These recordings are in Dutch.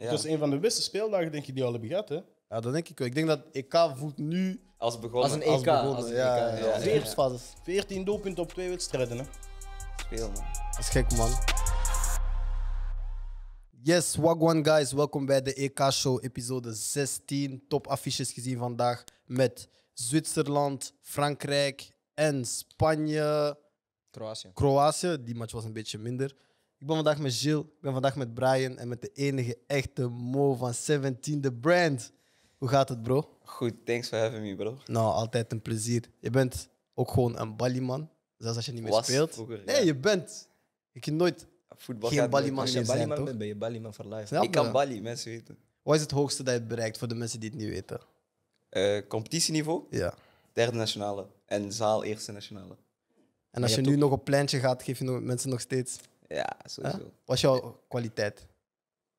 Ja. was dus een van de beste speeldagen denk ik, die al hebben gehad. Hè? Ja, dat denk ik wel. Ik denk dat EK voelt nu als begonnen. Als een EK. Als een EK. Ja, 14 e doelpunten op twee wedstrijden. Hè? Speel, man. Dat is gek, man. Yes, Wagwan guys, welkom bij de EK-show, episode 16. affiches gezien vandaag met Zwitserland, Frankrijk en Spanje. Kroatië. Kroatië, die match was een beetje minder. Ik ben vandaag met Gilles, ik ben vandaag met Brian en met de enige echte Mo van 17, de brand. Hoe gaat het, bro? Goed, thanks for having me, bro. Nou, altijd een plezier. Je bent ook gewoon een balieman, zelfs als je niet meer speelt. nee, je bent. Je kunt nooit Voetbal geen balieman zijn. Als je balieman bent, ben je balieman voor life. ik kan balie, mensen weten. Wat is het hoogste dat je bereikt voor de mensen die het niet weten? Eh, competitieniveau? Ja. Derde nationale en zaal eerste nationale. En als je, nu nog op pleintje gaat, geef je mensen nog steeds ja, sowieso. Wat was jouw kwaliteit?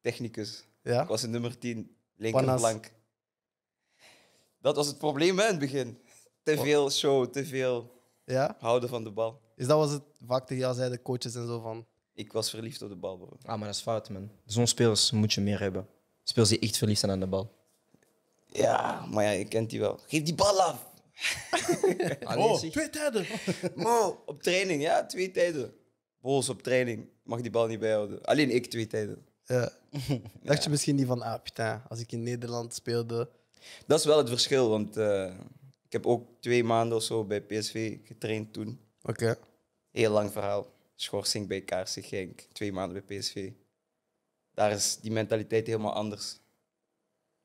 Technicus. Ik was de nummer 10, flank Dat was het probleem hè, in het begin. Te veel show, te veel ja? houden van de bal. Is dat was het vaak tegen jou zeiden coaches en zo van? Ik was verliefd op de bal, Ah, maar dat is fout, man. Zo'n spelers moet je meer hebben. Spelers die echt verliefd zijn aan de bal. Ja, maar ja, je kent die wel. Geef die bal af! Ah, oh, twee tijden! Mo, op training, ja, twee tijden boos op training. Mag die bal niet bijhouden. Alleen ik twee tijden. Ja. Dacht je misschien niet van, ah als ik in Nederland speelde. Dat is wel het verschil, want eh, ik heb ook twee maanden of zo bij PSV getraind toen. Oké. Heel lang verhaal. Schorsing bij Kaarsen Genk, twee maanden bij PSV. Daar is die mentaliteit helemaal anders.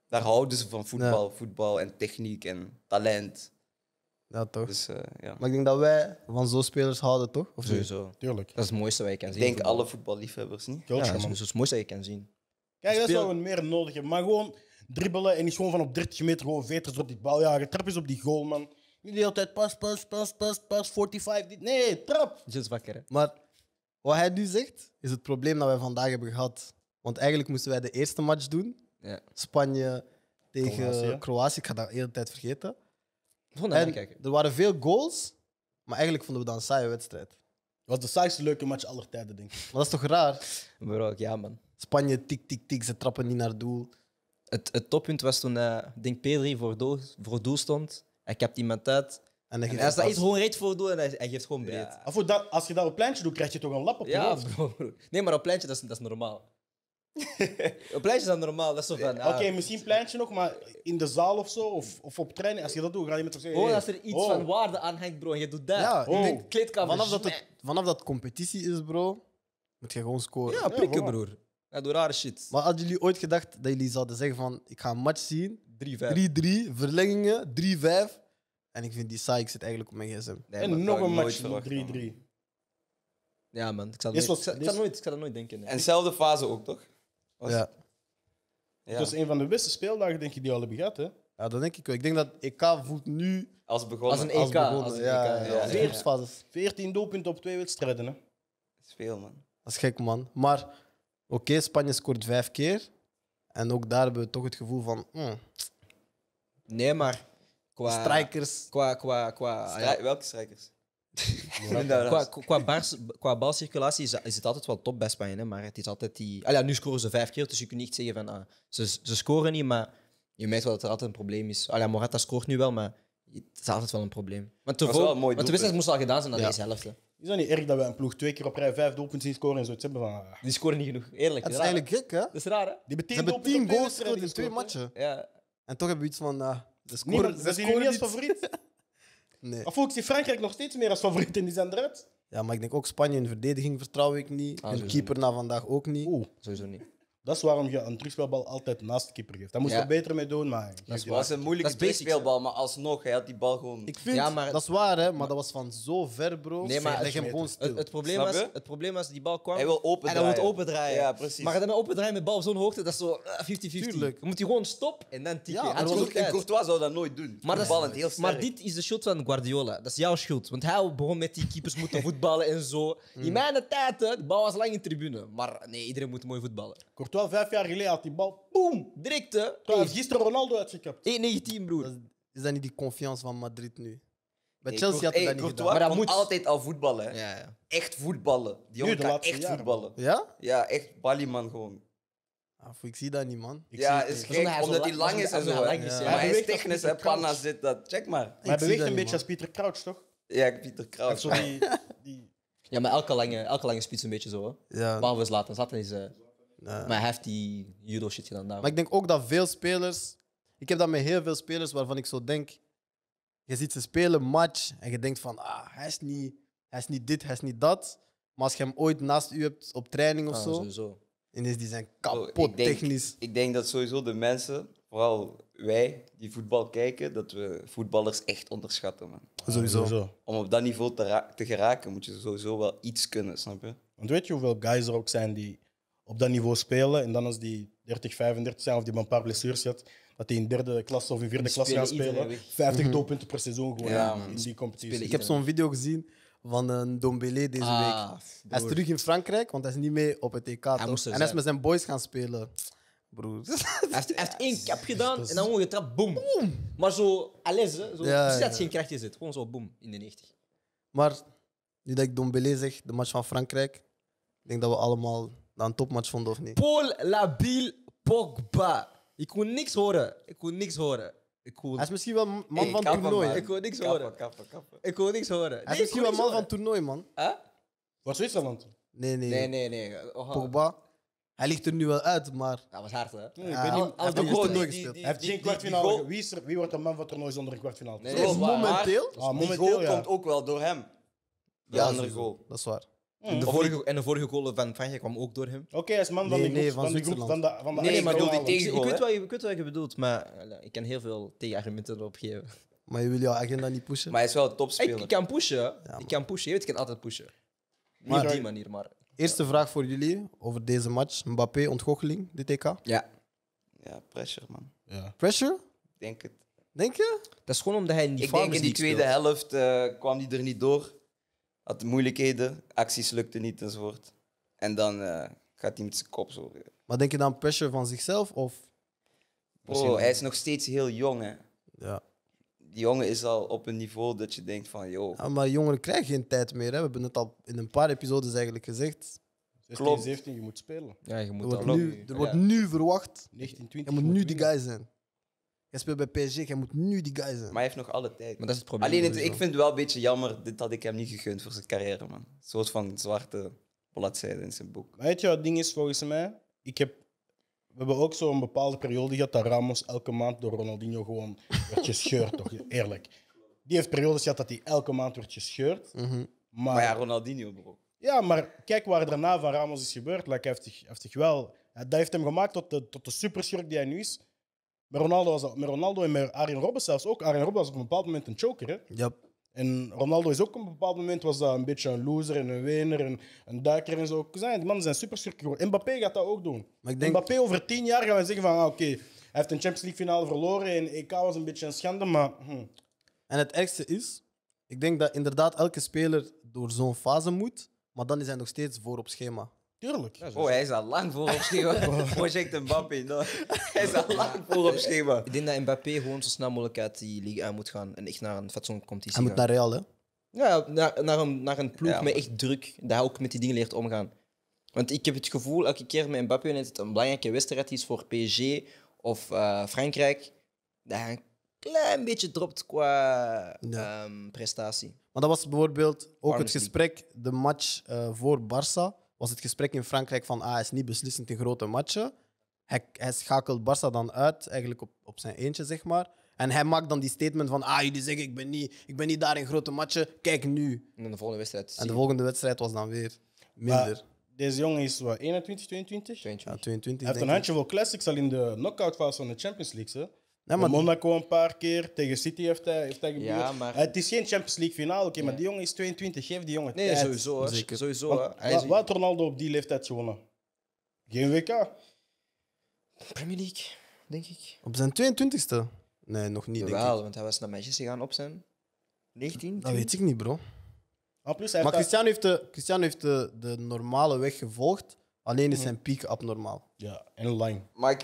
Daar houden ze van voetbal, voetbal en techniek en talent. Ja, toch? Dus, eh, ja. Maar ik denk dat wij van zo'n spelers houden, toch? Of Sowieso. Tuurlijk. Dat is het mooiste wat je kan Ik denk alle voetballiefhebbers niet. Ja, dat is het mooiste wat je kan zien. Kijk, dat zouden we meer nodig hebben. Maar gewoon dribbelen en niet gewoon van op 30 meter gewoon veters op die bal jagen. Trap eens op die goal, man. Niet de hele tijd pas, pas, pas, pas, pas, 45. Nee, trap. is wakker, hè. Maar wat hij nu zegt, is het probleem dat wij vandaag hebben gehad. Want eigenlijk moesten wij de eerste match doen. Ja. Spanje tegen Kroatië. Kroatië. Ik ga dat de hele tijd vergeten. Vond en kijken. er waren veel goals, maar eigenlijk vonden we dat een saaie wedstrijd. Het was de saaiste leuke match aller tijden, denk ik. Maar dat is toch raar? Bro, ja, man. Spanje, tik, tik, tik, ze trappen niet naar doel. Het, het toppunt was toen, uh, denk Pedri voor doel, voor doel stond. Hij kapt iemand uit. En, en hij staat iets gewoon reed voor doel en hij, hij geeft gewoon breed. Ja. Ah, of dat, als je dat op pleintje doet, krijg je toch een lap op je ja, hoofd? Ja, Nee, maar op pleintje, dat is, dat is normaal. een is dan normaal, dat is zo van... Eh, ah, oké, okay, misschien pleintje nog, maar in de zaal of zo, of, of op training. Als je dat doet, ga je met toch zeggen... Oh, als er iets oh. van waarde aan hangt, bro, en je doet dat. Ja, ik denk, kleedkamer. Vanaf dat, het, vanaf dat competitie is, bro, moet je gewoon scoren. Ja, prikken, broer. Ja, doe rare shit. Maar hadden jullie ooit gedacht dat jullie zouden zeggen van... Ik ga een match zien. 3-5. 3-3. Verlengingen. 3-5. En ik vind die saai. Ik zit eigenlijk op mijn gsm. en nog een match 3-3. Ja, man. Ik zou dat nooit, nooit denken. Nee. En dezelfde fase ook, toch? Ja. ja. Dat is een van de beste speeldagen, denk ik, die al hebben gehad. Hè? Ja, dat denk ik wel. Ik denk dat EK voelt nu als, begonnen. als een EK. Als een EK. 14 doelpunten op twee wedstrijden. Hè? Dat is veel, man. Dat is gek, man. Maar oké, Spanje scoort vijf keer. En ook daar hebben we toch het gevoel van... Hmm. Nee, maar... Qua, strikers. Qua, qua, qua, ah, welke strikers? qua, qua, qua balcirculatie is, is, het altijd wel top bij Spanje, maar het is altijd die... Ah ja, nu scoren ze vijf keer, dus je kunt niet zeggen van ah, ze, ze scoren niet, maar je merkt wel dat er altijd een probleem is. Ah ja, Morata scoort nu wel, maar het is altijd wel een probleem. Maar tevoren, want de wedstrijd moest al gedaan zijn na ja. deze Is dat niet erg dat we een ploeg twee keer op rij vijf doelpunten zien scoren en zoiets hebben van... Ah. Die scoren niet genoeg, eerlijk. Dat is eigenlijk gek, hè? Dat is raar, hè? Die hebben tien, doelpunten goals in twee matchen. Ja. En toch hebben we iets van... Uh, ah, de scoren, is niet als favoriet. Nee. Of ik zie Frankrijk nog steeds meer als favoriet in die zijn eruit. Ja, maar ik denk ook Spanje in verdediging vertrouw ik niet. Ah, en keeper na vandaag ook niet. Oeh, sowieso niet. Dat is waarom je een terugspeelbal altijd naast de keeper geeft. Daar moest je beter mee doen, maar... Dat was een moeilijke Dat speelbal, maar alsnog, hij had die bal gewoon... Ik vind, Ja, maar- dat is waar, hè, maar dat was van zo ver, bro. Nee, maar- Leg hem gewoon stil. Het, probleem was, het probleem was, die bal kwam. Hij wil En opendraaien. moet open draaien. Ja, precies. Maar dan opendraaien met bal zo'n hoogte, dat is zo 50-50. Eh, Tuurlijk. Je moet hij gewoon stop en dan tikken. Ja, En Courtois zou dat nooit doen. Maar, dat is- heel maar dit is de shot van Guardiola. Dat is jouw schuld. Want hij begon met die keepers moeten voetballen en zo. In mm. mijn tijd, de bal was lang in tribune. Maar nee, iedereen moet mooi voetballen. Terwijl vijf jaar geleden had die bal, Boom. direct hè. Terwijl hij gisteren Ronaldo uitgekapt. 1,19 broer. Dat is, is dat niet die confiance van Madrid nu? Bij Chelsea had hij dat niet gedaan. Maar dat moet. altijd al voetballen. hè. Ja, ja. Echt voetballen. Die jongen de echt voetballen. Ja? Ja, echt balieman gewoon. Ah, ik zie dat niet, man. ja, is geen gek, omdat hij lang- is en zo. lang is, Maar Hij is technisch, hè. Panna zit dat. Check maar. hij beweegt een beetje als Pieter Crouch, toch? Ja, Pieter Krauts. Ja, maar elke lange, elke lange spits een beetje zo. Hè. Ja. Behalve Zlatan. Zlatan is... Eh, eh, maar hij heeft die judo shit gedaan daar. Maar ik denk ook dat veel spelers. Ik heb dat met heel veel spelers waarvan ik zo denk. Je ziet ze spelen match en je denkt van, ah, hij is niet, hij is niet dit, hij is niet dat. Maar als je hem ooit naast u hebt op training of ah, zo, sowieso. en is die zijn kapot technisch. Ik denk dat sowieso de mensen, vooral wij die voetbal kijken, dat we voetballers echt onderschatten. Man. Sowieso. sowieso. Om op dat niveau te, te geraken moet je sowieso wel iets kunnen, snap je? Want weet je hoeveel guys er ook zijn die op dat niveau spelen. En dan als die 30, 35 zijn of die een paar blessures had, dat die in derde klas of in vierde klas gaan spelen. 50 mhm. doelpunten per seizoen gewoon in die competitie. Ik heb zo'n video gezien van een eh, Dombele deze ah, week. Hij is terug in Frankrijk, want hij is niet mee op het EK. Hij en hij is met zijn boys gaan spelen. Broer. Hij heeft, één cap gedaan en dan gewoon getrapt, boom. boom. Maar zo, alles, zo, ja, geen kracht in. Gewoon zo, boom, in de 90. Maar nu dat ik Dombele zeg, de match van Frankrijk, ik denk dat we allemaal dat een topmatch vond of niet? Paul Labiel Pogba. Ik kon niks horen. Ik kon niks horen. Ik Hij is misschien wel man van kappen, toernooi. Ik kon niks horen. ik kon niks horen. Hij is misschien wel man van toernooi, man. Huh? Was Zwitserland? Nee, nee. Nee, nee, nee. Oh, Pogba. Oh. Hij ligt er nu wel uit, maar... Dat was hard, hè? ik ben ah, niet. Hij heeft nooit gespeeld. Hij heeft geen kwartfinale. Wie, wie wordt een man van toernooi zonder een kwartfinale? Nee, momenteel. Ah, momenteel, goal komt ook wel door hem. De ja, andere goal. Dat is waar. En de, vorige, en de vorige goal van Frankrijk kwam ook door hem. Oké, hij is man van, de, nee, groep, van de groep van de, Nee, maar die tegen- ik, weet wat je, ik weet wat je bedoelt, maar eh, ik kan heel veel tegenargumenten erop geven. Maar je wil jouw agenda niet pushen? Maar hij is wel een topspeler. ik kan pushen, ik kan pushen. Je weet, ik kan altijd pushen. Niet op die manier, maar... Eerste vraag voor jullie over deze match. Mbappé, ontgoocheling, dit TK. Ja. Ja, pressure, man. Ja. Pressure? Ik denk het. Denk je? Dat is gewoon omdat hij in die Ik denk in die tweede helft eh, kwam hij er niet door had moeilijkheden, acties lukten niet enzovoort. En dan eh, gaat hij met zijn kop zo. Maar denk je dan pressure van zichzelf of? Bro, hij is nog steeds heel jong hè. Ja. Die jongen is al op een niveau dat je denkt van, joh. maar jongeren krijgen geen tijd meer hè. We hebben het al in een paar episodes eigenlijk gezegd. 16, Klopt. 17, je moet spelen. Ja, je moet er wordt, nu, er wordt nu verwacht. 19, 20, je moet nu die guy zijn hij speelt bij PSG, hij moet nu die guy Maar hij heeft nog alle tijd. Alleen, ik vind het wel een beetje jammer dat ik hem niet gegund voor zijn carrière, man. Een soort van zwarte bladzijde in zijn boek. weet je wat het ding is volgens mij? Ik heb, we hebben ook zo'n bepaalde periode gehad dat Ramos elke maand door Ronaldinho gewoon werd gescheurd, toch? Eerlijk. Die heeft periodes gehad dat hij elke maand werd gescheurd. Mhm. maar, ja, Ronaldinho, bro. Ja, maar kijk waar daarna van Ramos is gebeurd. Like, hij heeft zich, wel, dat heeft hem gemaakt tot de, tot de superschurk die hij nu is. Met Ronaldo was dat. Met Ronaldo en met Arjen Robben zelfs ook. Arjen Robben was op een bepaald moment een choker. Hè? Ja. En Ronaldo is ook op een bepaald moment was dat een beetje een loser en een winner, en een duiker en zo. Die mannen zijn super geworden. Mbappé gaat dat ook doen. Maar ik denk... Mbappé over tien jaar gaan we zeggen van ah, oké, hij heeft een Champions League finale verloren en EK was een beetje een schande, maar... Hm. En het ergste is, ik denk dat inderdaad elke speler door zo'n fase moet, maar dan is hij nog steeds voor op schema. Tuurlijk. oh, hij is al lang voor op schema. Project Mbappé. No. Hij is al lang voor op schema. Ik denk dat Mbappé gewoon zo snel mogelijk uit die liga aan moet gaan en echt naar een fatsoenlijke competitie Hij moet naar Real, hè? Ja, naar, naar, een, naar een ploeg met echt druk, dat hij ook met die dingen leert omgaan. Want ik heb het gevoel, elke keer met Mbappé, het een belangrijke wedstrijd is voor PSG of eh, Frankrijk, dat hij een klein beetje dropt qua ehm, prestatie. Maar dat was bijvoorbeeld ook het gesprek, de match eh, voor Barça was het gesprek in Frankrijk van ah, hij is niet beslissend in grote matchen. Hij, hij schakelt Barça dan uit, eigenlijk op, op zijn eentje, zeg maar. En hij maakt dan die statement van, ah, jullie zeggen ik ben niet, ik ben niet daar in grote matchen, kijk nu. En de volgende wedstrijd. En de volgende wedstrijd was dan weer minder. deze jongen is wat, 21, 22? 22. Ja, 22 hij heeft een handje voor classics al in de knockout fase van de Champions League. Hè? Monaco een paar keer, tegen City heeft hij, heeft hij gebeurd. Ja, maar... Eh, het is geen Champions League finale, oké, maar die jongen is 22, geef die jongen Nee, sowieso. Hoor. Zeker. sowieso hij is... Wat Ronaldo op die leeftijd gewonnen? Geen WK. Premier League, denk ik. Op zijn 22e? Nee, nog niet, Jawel, denk ik. want hij was naar Manchester gaan op zijn 19. Dat weet ik niet, bro. Ah, plus, maar Cristiano heeft, de, Cristiano heeft de, de normale weg gevolgd, alleen is mhm. zijn piek abnormaal. Ja, en lang. Maar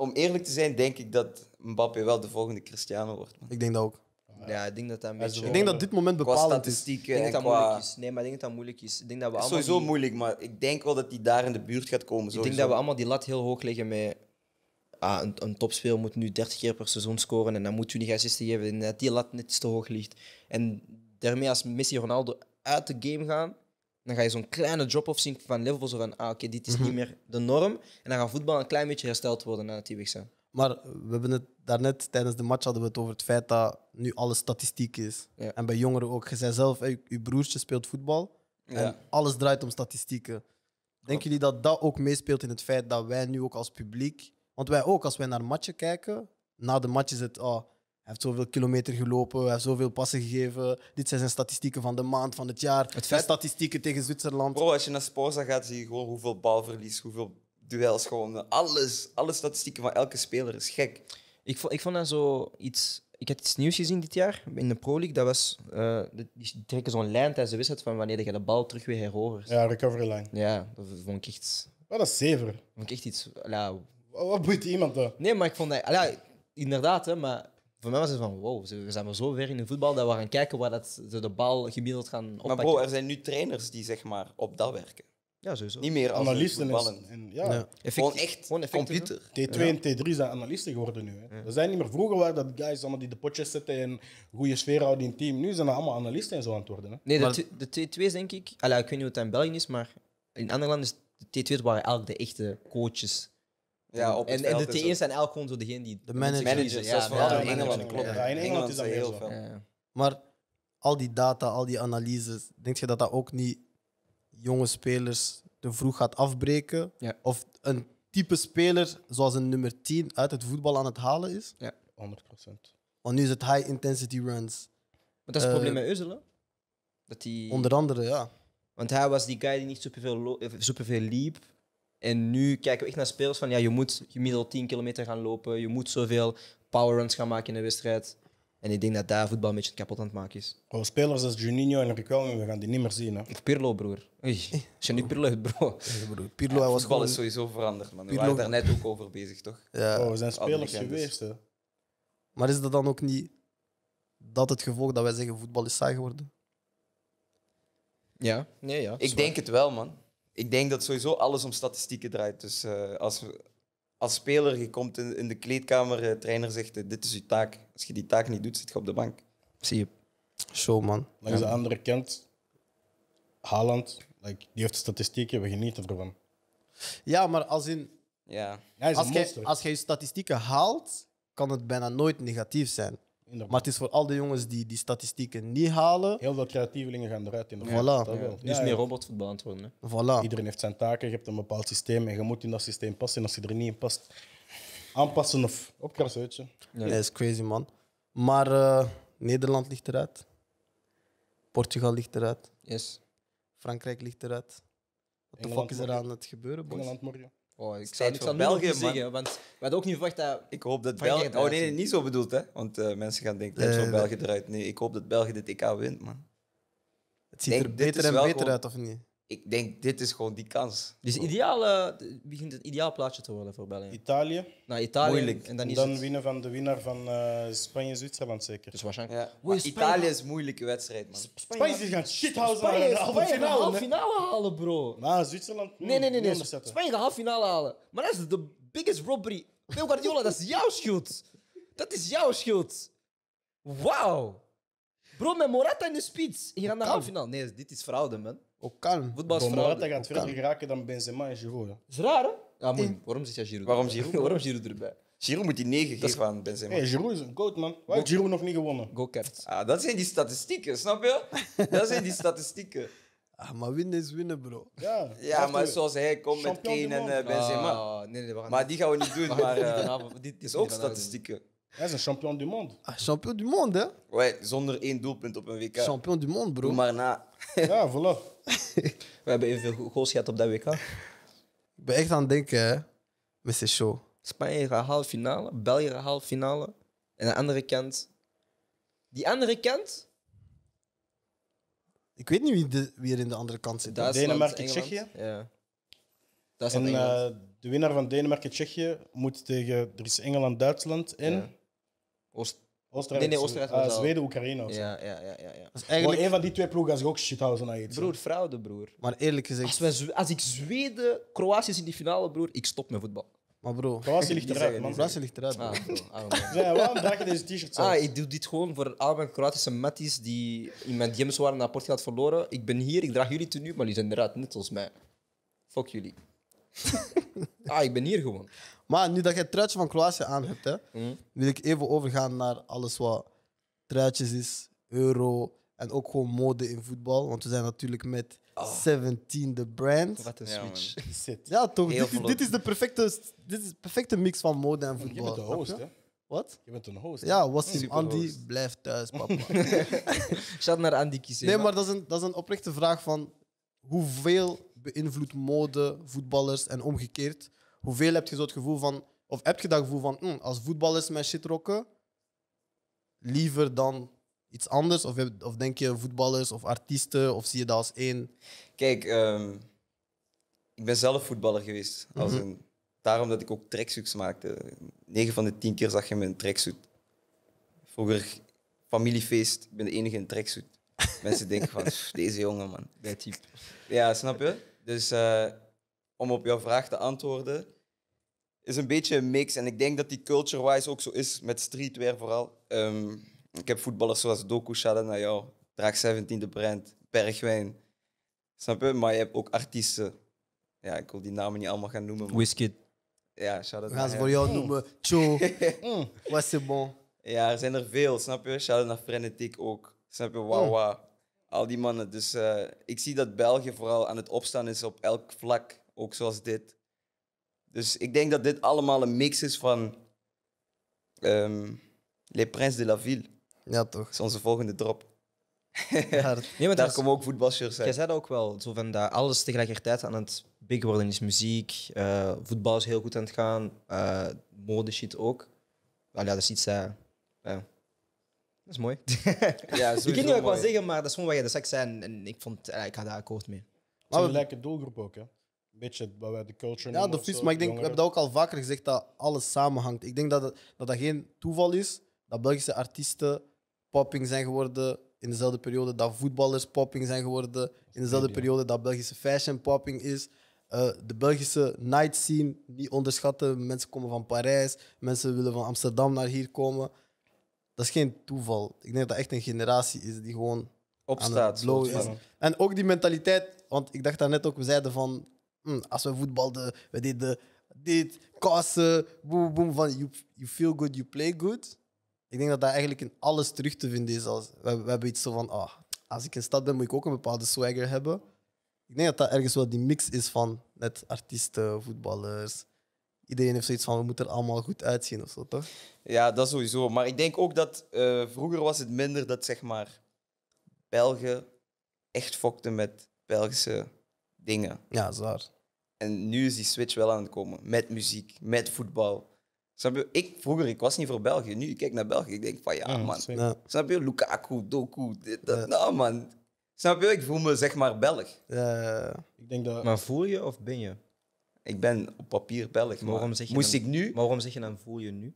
om eerlijk te zijn, denk ik dat Mbappé wel de volgende Cristiano wordt. Ik denk dat ook. Ja, ik denk dat dat een beetje... Ik denk dat dit moment bepalend is. Ik denk dat dat moeilijk is. Nee, maar ik denk dat dat moeilijk is. Ik denk dat we allemaal sowieso die- moeilijk, maar ik denk wel dat hij daar in de buurt gaat komen. Ik denk dat we allemaal die lat heel hoog leggen met... Ah, een, een topspeler moet nu 30 keer per seizoen scoren en dan moet u niet assisten geven. En dat die lat net te hoog ligt. En daarmee als Messi Ronaldo uit de game gaan, dan ga je zo'n kleine drop-off zien van levels van, ah, oké, dit is niet mhm. meer de norm. En dan gaat voetbal een klein beetje hersteld worden nadat die weg zijn. Maar we hebben het daarnet tijdens de match hadden we het over het feit dat nu alles statistiek is. Ja. En bij jongeren ook. Je zei zelf, hey, je broertje speelt voetbal. En alles draait om statistieken. Denken jullie dat dat ook meespeelt in het feit dat wij nu ook als publiek. Want wij ook, als wij naar matchen kijken, na de match is het. Oh, heeft zoveel kilometer gelopen, hij heeft zoveel passen gegeven. Dit zijn zijn statistieken van de maand, van het jaar. Het statistieken tegen Zwitserland. Bro, als je naar Sporza gaat, zie je gewoon hoeveel balverlies, hoeveel duels. Gewoon alles, alle statistieken van elke speler is gek. Ik vond, ik vond dat zo iets... Ik heb iets nieuws gezien dit jaar in de Pro League. Dat was, eh, die trekken zo'n lijn tijdens de wedstrijd van wanneer je de bal terug weer herovert. Ja, recovery line. Ja, dat vond ik echt... Wat is een zever. Vond ik echt iets... Ja, wat boeit iemand dan? Nee, maar ik vond dat... inderdaad, hè, maar voor mij was het van wow, we zijn zo ver in de voetbal dat we gaan kijken waar dat ze de bal gemiddeld gaan oppakken. Maar bro, er zijn nu trainers die zeg maar op dat werken. Ja, sowieso. Niet meer als analisten. En, ja. Gewoon echt computer. T2 en T3 zijn analisten geworden nu. Hè. Er zijn niet meer vroeger waar dat guys allemaal die de potjes zetten en goede sfeer houden in het team. Nu zijn dat allemaal analisten en zo aan het worden. Hè. Nee, de, T2 denk ik. Allee, ik weet niet hoe het in België is, maar in andere landen is de T2 waren eigenlijk de echte coaches ja, op en, en de TE's zijn elk gewoon zo degene die. De managers, ja, in Engeland. Klopt. in Engeland is dat heel veel. Maar al die data, al die analyses, denk je dat dat ook niet jonge spelers te vroeg gaat afbreken? Of een type speler zoals een nummer 10 uit het voetbal aan het halen is? Ja, 100%. Want nu is het high intensity runs. Maar dat is het probleem eh, met Özil, dat die... Onder andere, ja. Want hij was die guy die niet superveel, superveel liep. En nu kijken we echt naar spelers van ja, je moet gemiddeld 10 kilometer gaan lopen, je moet zoveel power runs gaan maken in een wedstrijd. En ik denk dat daar voetbal een beetje kapot aan het maken is. Oh, spelers als Juninho en Riquelme, we gaan die niet meer zien. Hè? Pirlo, broer. als je nu Pirlo hebt, bro. Pirlo, Pirlo was is sowieso veranderd, man. We waren daar net ook over bezig, toch? Ja. Oh, we zijn spelers geweest, hè. Maar is dat dan ook niet dat het gevolg dat wij zeggen voetbal is saai geworden? Ja, nee, ja. Ik denk het wel, man ik denk dat sowieso alles om statistieken draait. Dus eh, als, als speler, je komt in, in de kleedkamer, de eh, trainer zegt eh, dit is je taak. Als je die taak niet doet, zit je op de bank. Zie je. Zo man. Langs de andere kant, Haaland, like, die heeft statistieken, we genieten ervan. Ja, maar als in... Ja. als, als je statistieken haalt, kan het bijna nooit negatief zijn. Maar het is voor al de jongens die die statistieken niet halen. Heel veel creatievelingen gaan eruit in de voilà. ja. Het is meer robotvoetbal aan Iedereen heeft zijn taken, je hebt een bepaald systeem en je moet in dat systeem passen. En als je er niet in past, aanpassen of opkrassen, Dat je. Ja. is crazy, man. Maar eh, Nederland ligt eruit. Portugal ligt eruit. Yes. Frankrijk ligt eruit. Wat de fuck is er aan het gebeuren, boys? Engeland morgen. Oh, ik zou het van België man. zeggen, want we hadden ook niet verwacht dat. Ik hoop dat België. Oh nee, niet zo bedoeld, hè? Want eh, mensen gaan denken: dat zo eh, België eruit. Nee, ik hoop dat België dit EK wint, man. Het ziet er beter en beter uit, of niet? ik denk, dit is gewoon die kans. Dus ideaal, uh, begint het ideaal plaatje te worden voor België. Italië. Nou, Italië. Moeilijk. En dan, is dan winnen van de winnaar van uh, eh, Spanje-Zwitserland zeker. Dus waarschijnlijk. Ja. Italië is een moeilijke wedstrijd, man. Spanje is gaan shithouden Spanje, Spanje, gaat finale, halve finale halen, bro. Nou, Zwitserland. Nee, nee, hmm, nee. nee. Spanje gaat halve finale halen. Maar dat is de biggest robbery. Pep Guardiola, dat is jouw schuld. Dat is jouw schuld. Wauw. Bro, met Morata in de spits. Hier aan naar de finale. Nee, dit is fraude, man. Ook kan. Voetbal fraude. Morata gaat verder geraken dan Benzema en Giroud. is raar, hè? Ja, man. Waarom zit Giroud? Waarom Giroud? Waarom Giroud erbij? Giroud moet die 9 geven van Benzema. Hey, Giroud is een goat, man. Waarom Giroud nog niet gewonnen? Go Cats. Ah, dat zijn die statistieken, snap je? Dat zijn die statistieken. Ah, maar winnen is winnen, bro. Ja, Ja, maar zoals hij komt met Kane en eh, Benzema. Ah, nee, nee, we gaan Maar die gaan we niet doen, maar eh, dit is ook statistieken. Hij is een champion du monde. Ah, champion du monde, hè? Ouais, zonder één doelpunt op een WK. Champion du monde, bro. Doe maar na. ja, voilà. We hebben even goals gehad op dat WK. Ik ben echt aan het denken, hè. Met zijn show. Spanje gaat halve finale, België gaat halve finale. En aan de andere kant... Die andere kant... Ik weet niet wie, er in de andere kant zit. Denemarken, Tsjechië. Ja. Duitsland, en uh, de winnaar van Denemarken-Tsjechië moet tegen... Er Engeland-Duitsland in. Oost... Oostenrijk. Nee, eh, Zweden, Oekraïne Ja, ja, ja, ja. ja. eigenlijk... van die twee ploegen als ook shithousen naar iets. Broer, fraude, broer. Maar eerlijk gezegd, als ik Zweden, Kroatië is in die finale, broer, ik stop met voetbal. maar bro, Kroatië ligt eruit, man. Kroatië ligt eruit. Ah, ah, waarom draag je deze t-shirt zo? Ah, ik doe dit gewoon voor al mijn Kroatische matties die in mijn DM's waren naar Portugal verloren. Ik ben hier, ik draag jullie tenue, maar jullie zijn eruit, net als mij. Fuck jullie ah, ik ben hier gewoon. Maar nu dat jij het truitje van Kroatië aan hebt, hè, mm. wil ik even overgaan naar alles wat truitjes is, euro en ook gewoon mode in voetbal. Want we zijn natuurlijk met 17 ah. de brand. Wat een switch. Ja, ja toch? Dit is, dit is, de perfecte, dit is perfecte mix van mode en voetbal. Je bent de host, hè? Wat? Je bent een host. Ja, Wassim in Andy, blijf thuis, papa. Shout naar Andy Kiezen. Nee, maar dat is, een, dat is een oprechte vraag van hoeveel beïnvloedt mode voetballers en omgekeerd? Hoeveel heb je zo het gevoel van, of heb je dat gevoel van, mm, als voetballers met shit rocken, liever dan iets anders? Of, heb, of denk je voetballers of artiesten, of zie je dat als één? Kijk, ehm, ik ben zelf voetballer geweest. Mhm. daarom dat ik ook tracksuits maakte. 9 van de 10 keer zag je me een tracksuit. Vroeger familiefeest, ik ben de enige in tracksuit. Mensen denken van, deze jongen man. Dat type. Ja, snap je? Dus eh, om op jouw vraag te antwoorden, is een beetje een mix. En ik denk dat die culture-wise ook zo is met streetwear vooral. Ehm, ik heb voetballers zoals Doku, Shada naar jou, Draag 17, de brand, Bergwijn. Snap je? Maar je hebt ook artiesten. Ja, ik wil die namen niet allemaal gaan noemen. Maar... Whisky. Ja, shout We gaan ze voor jou noemen. Cho. mm. bon. Ja, er zijn er veel, snap je? shout naar Frenetic ook. Snap je? Wawa. Mm al die mannen. Dus eh, ik zie dat België vooral aan het opstaan is op elk vlak, ook zoals dit. Dus ik denk dat dit allemaal een mix is van um, Les Prins de la Ville. Ja, toch. Dat is onze volgende drop. Ja, dat... Daar komen ook voetbalshirts uit. Jij zei dat ook wel, zo van dat alles tegelijkertijd aan het big worden is. Muziek, eh, voetbal is heel goed aan het gaan, uh, mode shit ook. ja, dat is iets dat is mooi. Ja, ik weet niet wat ik wil zeggen, maar dat is gewoon wat je de seks zijn En ik, vond, eh, ik ga daar akkoord mee. Maar een gelijke doelgroep ook, hè? Een beetje wat de culture Ja, de maar ik denk, we hebben dat ook al vaker gezegd, dat alles samenhangt. Ik denk dat dat, dat geen toeval is dat Belgische artiesten popping zijn geworden in dezelfde periode, dat voetballers popping zijn geworden in dezelfde periode, dat Belgische fashion popping is. Eh, de Belgische night scene, niet onderschatten. Mensen komen van Parijs, mensen willen van Amsterdam naar hier komen dat is geen toeval. Ik denk dat dat echt een generatie is die gewoon opstaat. Is. En ook die mentaliteit, want ik dacht daar net ook, we zeiden van hm, als we voetbalden, we deden dit, kassen, boem, boem, van you, you feel good, you play good. Ik denk dat dat eigenlijk in alles terug te vinden is. Als, we, hebben iets zo van, ah, als ik in stad ben, moet ik ook een bepaalde swagger hebben. Ik denk dat dat ergens wel die mix is van net artiesten, voetballers, iedereen heeft zoiets van we moeten er allemaal goed uitzien of zo, toch? Ja, dat sowieso. Maar ik denk ook dat eh, vroeger was het minder dat zeg maar Belgen echt fokten met Belgische dingen. Ja, zwaar. En nu is die switch wel aan het komen. Met muziek, met voetbal. Snap je? Ik, vroeger ik was niet voor België. Nu ik kijk naar België. Ik denk van ja, man. Snap je? Lukaku, Doku, dit, dat. Nou, man. Snap je? Ik voel me zeg maar Belg. ik denk dat... Maar voel je of ben je? Ik ben op papier Belg. Maar waarom zeg je moest dan, ik nu? Maar waarom zeg je dan voel je nu?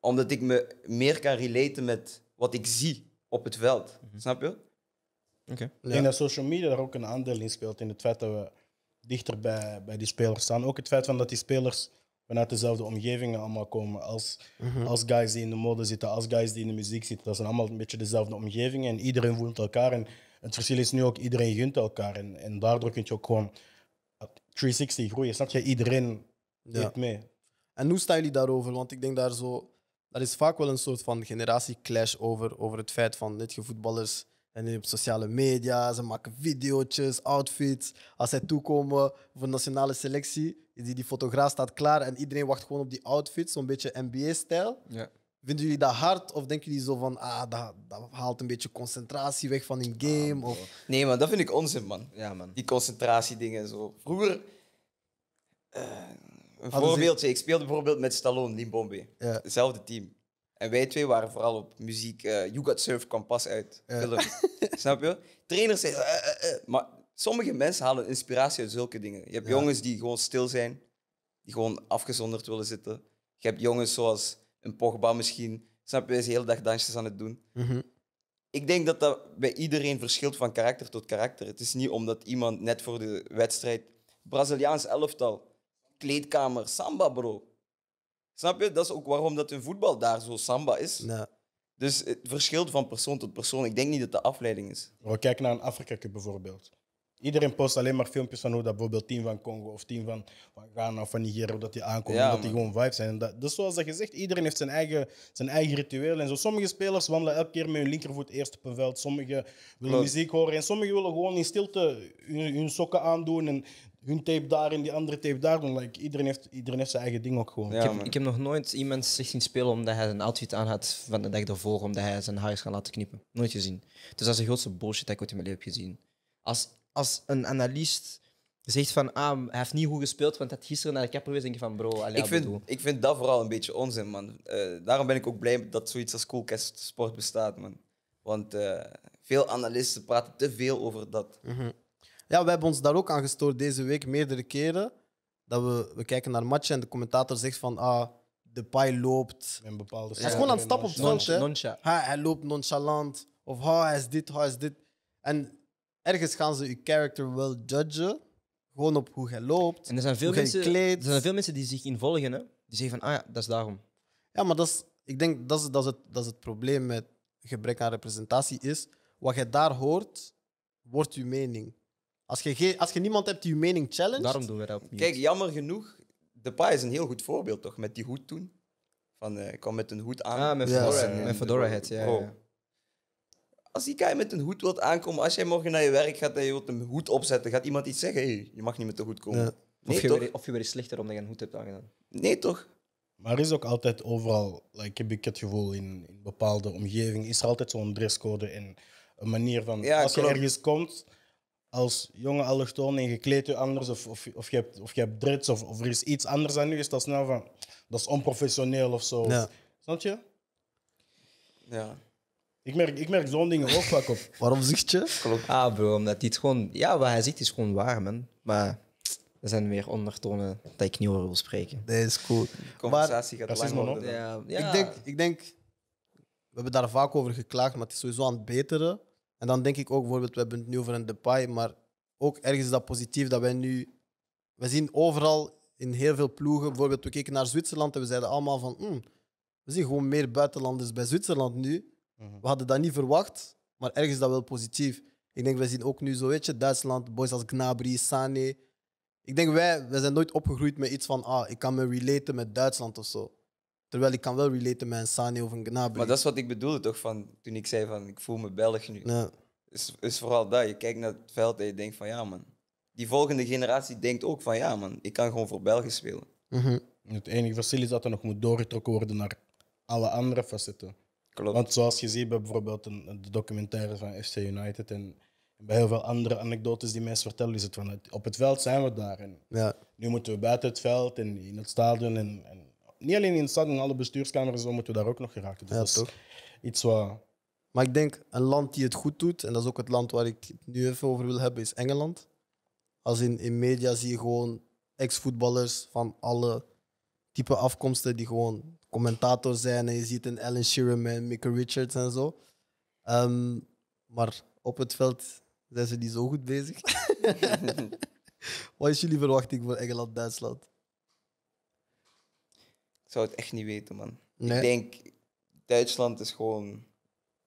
Omdat ik me meer kan relaten met wat ik zie op het veld. Mhm. Snap je? Okay. Ik denk dat social media daar ook een aandeel in speelt. In het feit dat we dichter bij, bij die spelers staan. Ook het feit van dat die spelers vanuit dezelfde omgevingen allemaal komen. Als, mhm. als guys die in de mode zitten, als guys die in de muziek zitten. Dat zijn allemaal een beetje dezelfde omgevingen. En iedereen voelt elkaar. En het verschil is nu ook, iedereen gunt elkaar. En, en daardoor kun je ook gewoon 360 groeien. Snap je? Iedereen ja. mee. En hoe staan jullie daarover? Want ik denk daar zo. Er is vaak wel een soort van generatieclash over. Over het feit van net je voetballers. En op sociale media, ze maken video's, outfits. Als zij toekomen voor de nationale selectie, die, die fotograaf staat klaar en iedereen wacht gewoon op die outfits, zo'n beetje NBA-stijl. Ja. Vinden jullie dat hard? Of denken jullie zo van, ah, dat, dat haalt een beetje concentratie weg van een ah, game? of... Nee, man, dat vind ik onzin, man. Ja, man. Die concentratiedingen en zo. Vroeger... Eh, een voorbeeldje. Ik speelde bijvoorbeeld met Stallone, Limbombe. Ja. Hetzelfde team. En wij twee waren vooral op muziek. Eh, you Got Surf kwam uit. Ja. Snap je? Trainers zeiden... Eh, maar sommige mensen halen inspiratie uit zulke dingen. Je hebt jongens die gewoon stil zijn. Die gewoon afgezonderd willen zitten. Je hebt jongens zoals een Pogba misschien. Snap je, is de hele dag dansjes aan het doen. Mhm. Ik denk dat dat bij iedereen verschilt van karakter tot karakter. Het is niet omdat iemand net voor de wedstrijd... Braziliaans elftal, kleedkamer, samba, bro. Snap je? Dat is ook waarom dat in voetbal daar zo samba is. Dus het verschilt van persoon tot persoon. Ik denk niet dat de afleiding is. We kijk naar een Afrika bijvoorbeeld. Iedereen post alleen maar filmpjes van hoe dat bijvoorbeeld team van Congo of team van, van Ghana of van Nigeria, dat die aankomen, ja, dat die gewoon vibes zijn. dat, dus zoals dat gezegd, iedereen heeft zijn eigen, zijn eigen ritueel. En zo, sommige spelers wandelen elke keer met hun linkervoet eerst op een veld. Sommigen willen muziek horen en sommigen willen gewoon in stilte hun, hun, sokken aandoen en hun tape daar en die andere tape daar Like, iedereen, heeft, iedereen heeft zijn eigen ding ook gewoon. ik, heb, ik, heb, nog nooit iemand zich zien spelen omdat hij zijn outfit aan had van de dag ervoor omdat hij zijn haar is gaan laten knippen. Nooit gezien. Dus dat is de grootste bullshit ik ooit in mijn leven heb gezien. Als als een analist zegt van ah, hij heeft niet goed gespeeld, want hij had gisteren naar de kapper geweest, denk van bro, allee, ik, vind, ik vind dat vooral een beetje onzin, man. Eh, daarom ben ik ook blij dat zoiets als Coolcast Sport bestaat, man. Want eh, veel analisten praten te veel over dat. Mhm. Ja, we hebben ons daar ook aan gestoord deze week meerdere keren. Dat we, we kijken naar matchen en de commentator zegt van ah, de paai loopt. Een bepaalde hij is gewoon aan het stappen op het veld. Hij loopt nonchalant. Of hij is dit, ha, hij is dit. En ergens gaan ze je character wel judgen. Gewoon op hoe jij loopt. En er zijn veel, mensen, er zijn veel mensen die zich involgen, hè? Die zeggen van, ah ja, dat is daarom. Ja, maar dat is, ik denk dat is, dat, is het, dat is het probleem met gebrek aan representatie is. Wat je daar hoort, wordt je mening. Als je, als je niemand hebt die je mening challenge. Daarom doen we dat opnieuw. Kijk, jammer genoeg, de pa is een heel goed voorbeeld, toch? Met die hoed toen. Van, eh, ik kwam met een hoed aan. Ah, met Fedora, ja, met Fedora ja. Oh als die guy met een hoed wilt aankomen, als jij morgen naar je werk gaat en je wilt een hoed opzetten, gaat iemand iets zeggen? Hey, je mag niet met de hoed komen. of, je weleens of je slechter omdat je een hoed hebt aangedaan. Nee, toch? Maar er is ook altijd overal, like, heb ik het gevoel, in, in bepaalde omgeving is er altijd zo'n dresscode en een manier van... als je ergens komt, als jonge allochtoon en je kleedt je anders of, of, of, je hebt, of je hebt dreads of, of er is iets anders aan nu, is dat snel van... Dat is onprofessioneel of zo. Snap je? Ja. Ik merk, ik merk zo'n dingen ook vaak op. Waarom ziet je? Klopt. Ah, bro, omdat het gewoon. Ja, wat hij ziet is gewoon waar, man. Maar er zijn weer ondertonen dat ik niet over wil spreken. Dat is cool. De conversatie gaat lang worden. Op. Ja, ja. Ik, denk, ik denk, we hebben daar vaak over geklaagd, maar het is sowieso aan het beteren. En dan denk ik ook bijvoorbeeld, we hebben het nu over een Depay, maar ook ergens is dat positief dat wij nu... We zien overal in heel veel ploegen, bijvoorbeeld we keken naar Zwitserland en we zeiden allemaal van... Hmm, we zien gewoon meer buitenlanders bij Zwitserland nu. Mhm. We hadden dat niet verwacht, maar ergens is dat wel positief. Ik denk, we zien ook nu zo, weet je, Duitsland, boys als Gnabry, Sane. Ik denk, wij, wij zijn nooit opgegroeid met iets van, ah, ik kan me relaten met Duitsland of zo. Terwijl ik kan wel relaten met een Sane of een Gnabry. Maar dat is wat ik bedoelde toch, van, toen ik zei van, ik voel me Belg nu. Ja. Is, is vooral dat, je kijkt naar het veld en je denkt van, ja man. Die volgende generatie denkt ook van, ja man, ik kan gewoon voor België spelen. Mhm. Het enige verschil is dat er nog moet doorgetrokken worden naar alle andere facetten. Want zoals je ziet bij bijvoorbeeld een, de documentaire van FC United en bij heel veel andere anekdotes die mensen vertellen, is het van op het veld zijn we daar. En ja. Nu moeten we buiten het veld en in het stadion. En, en niet alleen in het stadion, alle bestuurskamers, zo moeten we daar ook nog geraken. Dus ja, dat toch? is iets wat. Maar ik denk een land die het goed doet, en dat is ook het land waar ik het nu even over wil hebben, is Engeland. Als in, in media zie je gewoon ex-voetballers van alle type afkomsten die gewoon commentator zijn en je ziet een Alan Shearer en Mickey Richards en zo. Ehm, maar op het veld zijn ze niet zo goed bezig. Wat is jullie verwachting voor Engeland-Duitsland? Ik zou het echt niet weten, man. Ik denk, Duitsland is gewoon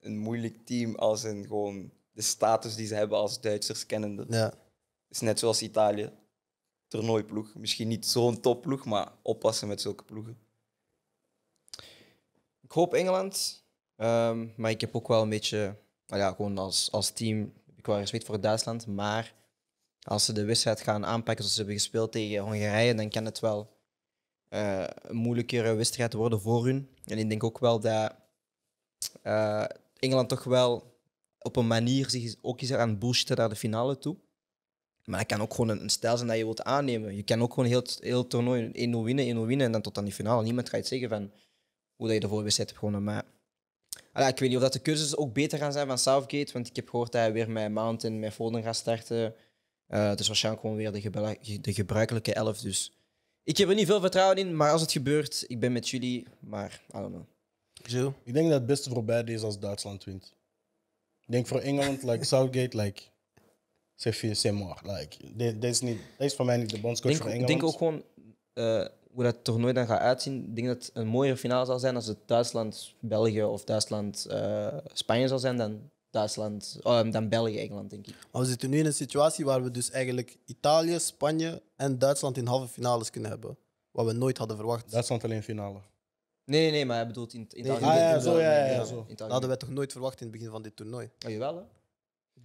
een moeilijk team als in gewoon de status die ze hebben als Duitsers kennen. Ja. is net zoals Italië. Toernooiploeg. Misschien niet zo'n topploeg, maar oppassen met zulke ploegen ik hoop Engeland. Ehm, maar ik heb ook wel een beetje, nou ja, gewoon als, als team, ik wel respect voor Duitsland. Maar als ze de wedstrijd gaan aanpakken zoals ze hebben gespeeld tegen Hongarije, dan kan het wel eh, een moeilijkere wedstrijd worden voor hun. En ik denk ook wel dat eh, Engeland toch wel op een manier zich ook is aan boosten naar de finale toe. Maar dat kan ook gewoon een, stijl zijn dat je wilt aannemen. Je kan ook gewoon heel, heel toernooi 1-0 winnen, 1-0 winnen en dan tot aan die finale. Niemand gaat zeggen van hoe dat je ervoor wedstrijd hebt gewonnen. Maar allee, ik weet niet of dat de cursus ook beter gaan zijn van Southgate, want ik heb gehoord dat hij weer met Mountain, met Foden gaat starten. Uh, dus waarschijnlijk gewoon weer de, de gebruikelijke elf. Dus ik heb er niet veel vertrouwen in, maar als het gebeurt, ik ben met jullie. Maar, I don't know. Ik denk dat het beste voorbij is als Duitsland wint. Ik denk voor Engeland, like Southgate, like, c'est c'est mort. Like, dit is voor mij niet de bondscoach voor Engeland. Ik denk ook gewoon... Eh, hoe dat toernooi dan gaat uitzien, ik denk dat het een mooier finale zal zijn als het Duitsland-België of Duitsland-Spanje zal zijn dan, Duitsland, oh, dan België-Engeland, denk ik. Maar we zitten nu in een situatie waar we dus eigenlijk Italië, Spanje en Duitsland in halve finales kunnen hebben. Wat we nooit hadden verwacht. Duitsland alleen finale. Nee, nee, maar hij bedoelt in, in, nee, ah, ja, zo, ja, ja, Dat hadden we toch nooit verwacht in het begin van dit toernooi? Ah, jawel, hè?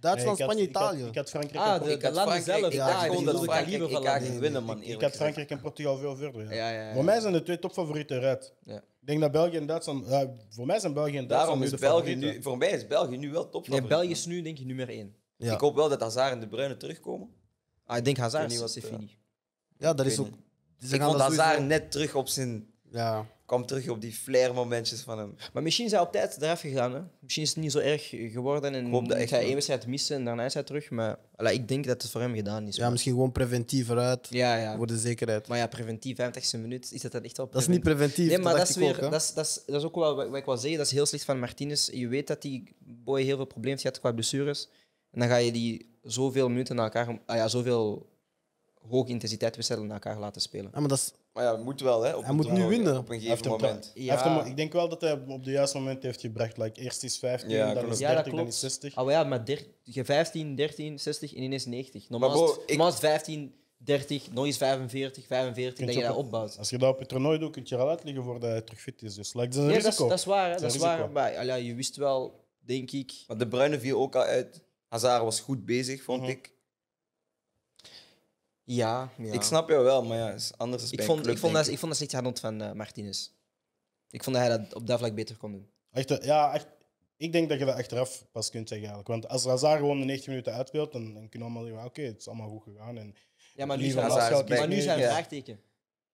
Duitsland, Spanje, Italië. Ik had Frankrijk ah, en de, landen zelf. Ik gewoon dat Frankrijk ik winnen, man. Ik had Frankrijk en Portugal veel verder. Ja. Voor mij zijn de twee topfavorieten Ja. Ik denk dat België en Duitsland... Voor mij zijn België en Duitsland Daarom is België nu... Voor mij is België nu wel topfavoriet. Nee, België is nu denk ik nummer één. Ik hoop wel dat Hazard en De Bruyne terugkomen. Ah, ik denk Hazard, Sefini. Ja, dat is ook... Ze ik vond Hazard net terug op zijn... Ja kom terug op die flair momentjes van hem. Maar misschien zijn hij op tijd eraf gegaan. Hè? Misschien is het niet zo erg geworden. En ik hoop dat ik ga één wedstrijd missen en daarna is hij terug. Maar ik denk dat het voor hem gedaan is. Ja, misschien gewoon preventief eruit. Ja, ja. Voor de zekerheid. Maar ja, preventief, 50ste minuut, is dat dan echt wel Dat is niet preventief. maar dat, is, weer, ook, dat, is, dat, is, dat is ook wel wat, ik wil zeggen. Dat is heel slecht van Martinez. Je weet dat die boy heel veel problemen heeft qua blessures. En dan ga je die zoveel minuten na elkaar, ah ja, zoveel hoge intensiteit wedstrijden na elkaar laten spelen. Ja, maar dat is maar ja, moet wel, hè? Op hij moet nu winnen. Op een gegeven moment. Ja. ik denk wel dat hij op de juiste moment heeft gebracht. Like, eerst is 15, dan is 30, dan is 60. Oh ja, maar 15, 13, 60 en ineens 90. Normaal, maar normaal 15, 30, nog eens 45, 45, dat je, dat opbouwt. Als je dat op het toernooi doet, kun je er al uitleggen voordat hij terug fit is. Dus, dat is nee, dat, dat is waar. Dat, is waar. Maar, je wist wel, denk ik... Maar de Bruine viel ook al uit. Hazard was goed bezig, vond mhm. ik. Ja, ja. ik snap jou wel, maar ja, is anders is ik, vond, ik, vond dat, ik. vond dat slecht handeld van uh, Martinez. Ik vond dat hij dat op dat vlak beter kon doen. Echt, eh, ja, echt, ik denk dat je dat achteraf pas kunt zeggen. Eigenlijk. Want als Razar gewoon de 90 minuten uitbeeldt, dan, kun kunnen allemaal zeggen: oké, het is allemaal goed gegaan. En ja, maar nu is, maar hij een vraagteken.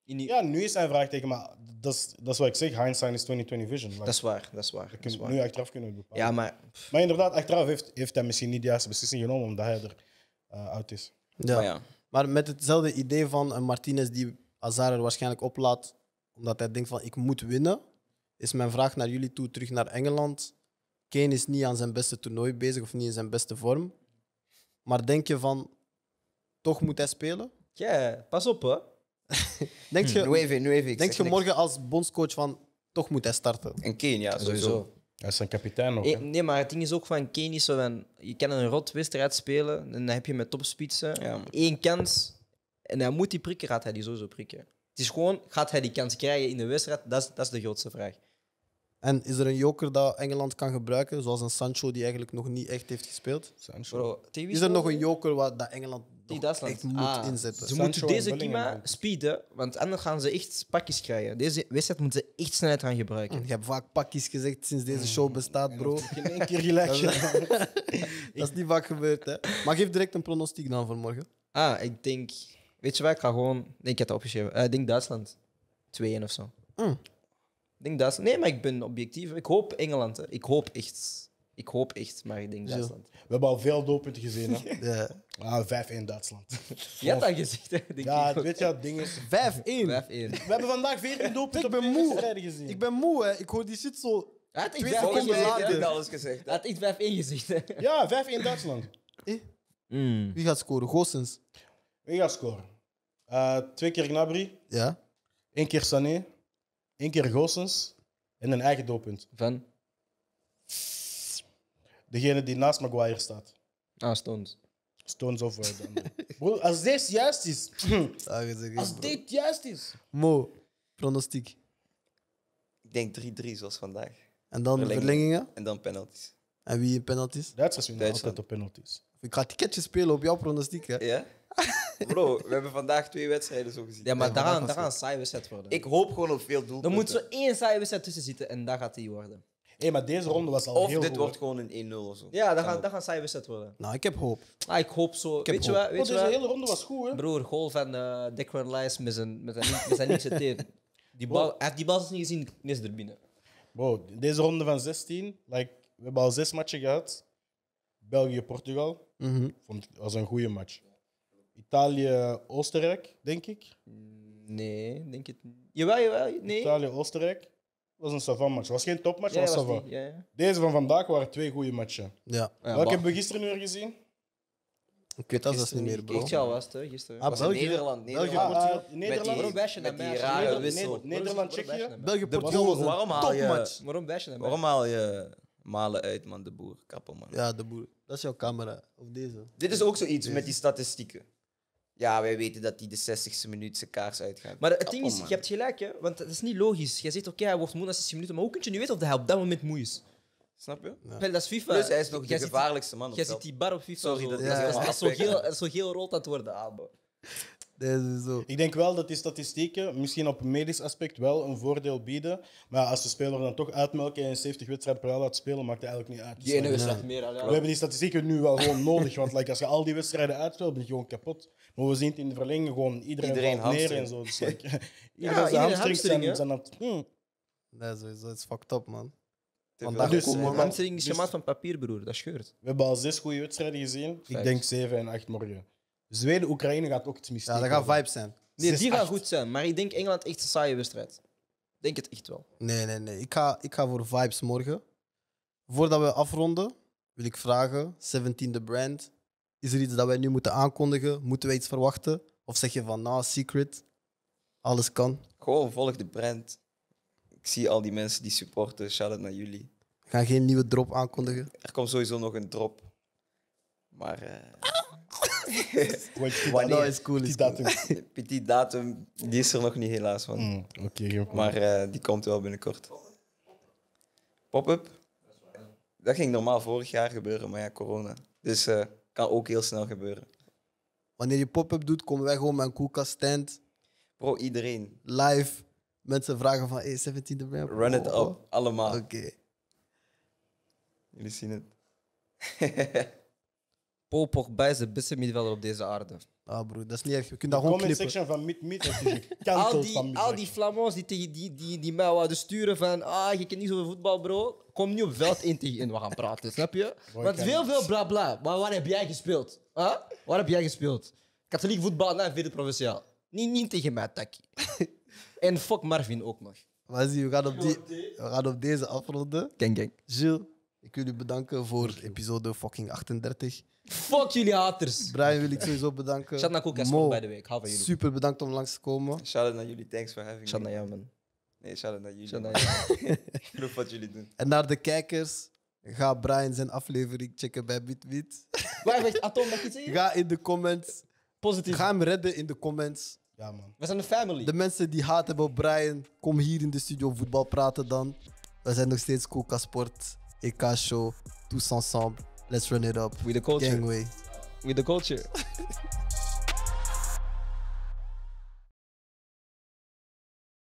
Ja, nu is hij vraagteken, maar dat is, dat is wat ik zeg. Hindsight is 2020 vision. dat is waar, dat is waar. Dat, dat is waar. Nu achteraf kunnen bepalen. Ja, maar... maar inderdaad, achteraf heeft, heeft hij misschien niet de juiste beslissing genomen omdat hij er eh, oud is. Ja. ja. Maar met hetzelfde idee van een Martinez die Azar er waarschijnlijk oplaat, omdat hij denkt van ik moet winnen, is mijn vraag naar jullie toe terug naar Engeland. Kane is niet aan zijn beste toernooi bezig of niet in zijn beste vorm. Maar denk je van, toch moet hij spelen? Ja, pas op hè. denk hm, je, nu even, nu even, denk je morgen als bondscoach van, toch moet hij starten? En Kane, ja, sowieso. sowieso. Hij is zijn kapitein ook. nee, maar het ding is ook van Kane is van... Je kan een rot wedstrijd spelen en dan heb je met topspitsen ja. één kans. En hij moet die prikken, gaat hij die sowieso prikken. Het is gewoon, gaat hij die kans krijgen in de wedstrijd? Dat is, dat is de grootste vraag. En is er een joker dat Engeland kan gebruiken, zoals een Sancho die eigenlijk nog niet echt heeft gespeeld? Sancho. is er nog een joker wat, dat Engeland die Duitsland. moet ah, inzetten. Ze moeten deze Kima speeden, want anders gaan ze echt pakjes krijgen. Deze wedstrijd moeten ze echt snelheid gaan gebruiken. Ik heb vaak pakjes gezegd sinds deze show bestaat, bro. In één keer gelijk. dat is niet vaak gebeurd, hè. Maar geef direct een pronostiek dan voor morgen. Ah, ik denk... Weet je wat, ik ga gewoon... Nee, ik heb het opgeschreven. Eh, ik denk Duitsland. 2-1 of zo. Mm. Ik denk Duitsland. Nee, maar ik ben objectief. Ik hoop Engeland, hè. Ik hoop echt... Ik hoop echt, maar ik denk Duitsland. We hebben al veel doelpunten gezien. Hè? Ja. Ah, 5-1 Duitsland. Je hebt dat gezegd, hè? Denk ja, ik ook. weet je wat ding is? 5-1. 5-1. We hebben vandaag 14 doelpunten op ben moe. gezien. Ik ben moe, hè. Ik hoor die shit zo... Hij had iets 5-1 gezegd. Hij had iets 5-1 gezegd. hè. Ja, 5-1 Duitsland. Eh? Mm. Wie gaat scoren? Goossens? Wie gaat scoren? Eh, twee keer Gnabry, Ja. Eén keer Sané, Eén keer Goossens en een eigen doelpunt. Van? Degene die naast Maguire staat. Ah, Stones. Stones of uh, dan als dit juist is. Ah, als dit juist is. Mo, pronostiek. Ik denk 3-3 zoals vandaag. En dan verlengingen. En dan penalties. En wie in penalties? Duitsers winnen Duitsland. altijd op penalties. Ik ga ticketje spelen op jouw pronostiek, hè? Ja? Bro, we hebben vandaag twee wedstrijden zo gezien. Ja, maar daar gaan daar een saaie wedstrijd worden. Ik hoop gewoon op veel doelpunten. Er moet zo één saaie wedstrijd tussen zitten en daar gaat die worden hey, maar deze ronde was al of dit wordt gewoon een 1-0 zo. Ja, dat gaat, dat gaan wedstrijd worden. Nou, ik heb hoop. Ah, ik hoop zo. Ik weet je wat? Weet deze hele ronde was goed, hè? Broer, goal van uh, Dick Van met zijn, met zijn, met zijn Die bal, Hij heeft die bal niet gezien, is er binnen. Wow, deze ronde van 16, like, we hebben al zes matchen gehad. België-Portugal mm vond was een goede match. Italië-Oostenrijk, denk ik. Mm, nee, denk het niet. Jawel, jawel. Nee. Italië-Oostenrijk was een savan match. was geen topmatch, maar was savan. Deze van vandaag waren twee goede matchen. Ja. Welke hebben we gisteren weer gezien? Ik weet dat is niet meer, bro. ik al was het, gisteren. Ah, was België- Nederland, België, Nederland. Ah, Portugal. Ah, Nederland, Waarom wijs dan? naar België, Portugal waarom haal je- topmatch. Waarom wijs Waarom haal je malen uit, man, de boer? Kappen, man. Ja, de boer. Dat is jouw camera. Of deze. Dit is ook zoiets met die statistieken. Ja, wij weten dat hij de 60ste minuut zijn kaars uitgaat. Maar het ding is, je hebt gelijk, hè? want dat is niet logisch. Jij zegt, oké, okay, hij wordt moe na 60 minuten, maar hoe kun je nu weten of hij op dat moment moe is? Snap je? Dat is FIFA. dus hij is nog de gevaarlijkste man. Jij ziet die bar op FIFA. Sorry, dat, ja. dat, is zo heel, zo heel rood aan worden. Ah, zo. Ik denk wel dat die statistieken misschien op een medisch aspect wel een voordeel bieden. Maar als de speler dan toch uitmelken en 70 wedstrijden per jaar laat spelen, maakt het eigenlijk niet uit. Die ene meer. We hebben die statistieken nu wel gewoon nodig. Want als je al die wedstrijden uitspelt, ben je gewoon kapot. Maar we zien het in de verlenging gewoon iedereen, iedereen valt en zo. Dus, iedereen zijn hamstrings zijn, zijn dat... Hmm. Nee, sowieso. Het is fucked up, man. Want dus, komen eh, hamstring is dus- gemaakt van papier, broer. Dat scheurt. We hebben al zes goede wedstrijden gezien. Ik denk zeven en acht morgen. Zweden, Oekraïne gaat ook iets mis. Ja, dat gaat vibes zijn. Nee, die gaat goed zijn. Maar ik denk Engeland echt een saaie wedstrijd. Denk het echt wel. Nee, nee, nee. Ik ga, ik ga voor vibes morgen. Voordat we afronden, wil ik vragen: 17 de brand. Is er iets dat wij nu moeten aankondigen? Moeten wij iets verwachten? Of zeg je van, nou, secret, alles kan? Gewoon volg de brand. Ik zie al die mensen die supporten. Shout-out naar jullie. gaan geen nieuwe drop aankondigen? Er komt sowieso nog een drop. Maar... Uh... Wanneer nou, is cool, is datum. Die datum, die is er nog niet helaas van. Mm, okay, maar eh, die komt wel binnenkort. Pop-up? Dat ging normaal vorig jaar gebeuren, maar ja, corona. Dus... Eh, kan ook heel snel gebeuren. Wanneer je pop-up doet, komen wij gewoon met een koelkast stand. Bro, iedereen. Live. Mensen vragen van, hey, 17 e Run it up, oh. allemaal. Oké. Jullie zien het. Paul Pogba is de beste middenvelder op deze aarde. Ah, bro, dat is niet erg. We kunnen dat gewoon clippen. section van Meet Meet al die, Al die flamands die, die, die, die mij wouden sturen van ah, je kent niet zoveel voetbal, bro. Kom nu op veld in tegen in we gaan praten, snap je? Want veel veel bla bla. Maar waar heb jij gespeeld? Huh? Waar heb jij gespeeld? Katholiek voetbal, naar vierde provinciaal. Niet, niet tegen mij, Taki. en fuck Marvin ook nog. Maar zie, we gaan op, die, we gaan op deze afronden. Gang, gang. Jules, ik wil u bedanken voor episode fucking 38. Fuck jullie haters. Brian wil ik sowieso bedanken. Shout naar Koek bij Super bedankt om langs te komen. Shout-out naar jullie. Thanks for having Shout me. naar jou, man. Nee, shout-out naar jullie. Shout ik geloof wat jullie doen. En naar de kijkers. Ga Brian zijn aflevering checken bij BitBit. Waar wacht, Atom, dat je iets Ga in de comments. Positief. Ga hem redden in de comments. Ja, man. We zijn een family. De mensen die haat hebben op Brian, kom hier in de studio voetbal praten dan. We zijn nog steeds Koeka Sport, EK Show, tous ensemble. Let's run it up. With the culture. Gangway. With the culture.